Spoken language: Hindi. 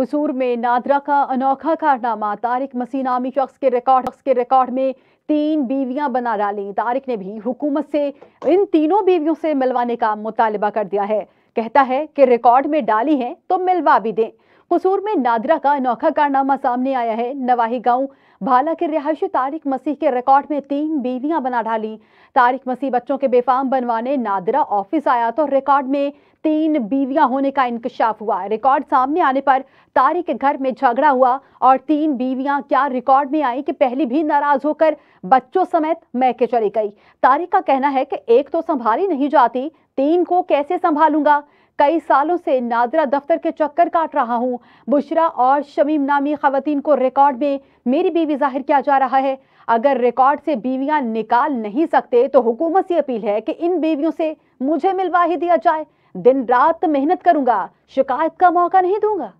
हुसूर में नादरा का अनोखा कारनामा तारिक मसी नामी शख्स के रिकॉर्ड शख्स के रिकॉर्ड में तीन बीवियां बना डाली तारिक ने भी हुकूमत से इन तीनों बीवियों से मिलवाने का मुतालबा कर दिया है कहता है कि रिकॉर्ड में डाली हैं तो मिलवा भी दें कसूर में नादरा का अनोखा कारनामा सामने आया है नवाही गांव भाला के रिहायशी तारिक मसीह के रिकॉर्ड में तीन बीवियां बना डाली तारिक मसीह बच्चों के बेफाम बनवाने नादरा ऑफिस आया तो रिकॉर्ड में तीन बीवियां होने का इंकशाफ हुआ रिकॉर्ड सामने आने पर तारिक घर में झगड़ा हुआ और तीन बीवियां क्या रिकॉर्ड में आई कि पहली भी नाराज होकर बच्चों समेत मैके चली गई तारिक का कहना है कि एक तो संभाली नहीं जाती तीन को कैसे संभालूंगा कई सालों से नादरा दफ्तर के चक्कर काट रहा हूं बुशरा और शमीम नामी खातन को रिकॉर्ड में मेरी बीवी जाहिर किया जा रहा है अगर रिकॉर्ड से बीवियां निकाल नहीं सकते तो हुकूमत से अपील है कि इन बीवियों से मुझे मिलवा ही दिया जाए दिन रात मेहनत करूंगा शिकायत का मौका नहीं दूंगा